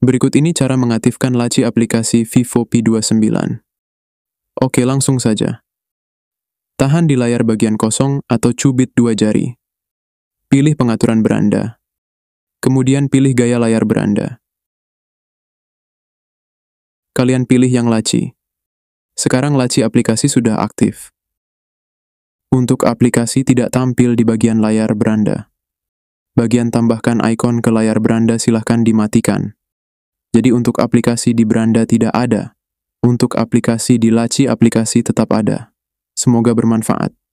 Berikut ini cara mengaktifkan laci aplikasi Vivo P29. Oke, langsung saja. Tahan di layar bagian kosong atau cubit dua jari. Pilih pengaturan beranda. Kemudian pilih gaya layar beranda. Kalian pilih yang laci. Sekarang laci aplikasi sudah aktif. Untuk aplikasi tidak tampil di bagian layar beranda. Bagian tambahkan ikon ke layar beranda silahkan dimatikan. Jadi untuk aplikasi di beranda tidak ada. Untuk aplikasi di laci, aplikasi tetap ada. Semoga bermanfaat.